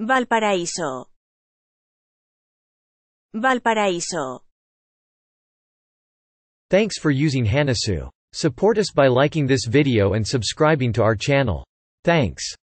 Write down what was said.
Valparaíso. Valparaíso. Thanks for using Hanasu. Support us by liking this video and subscribing to our channel. Thanks.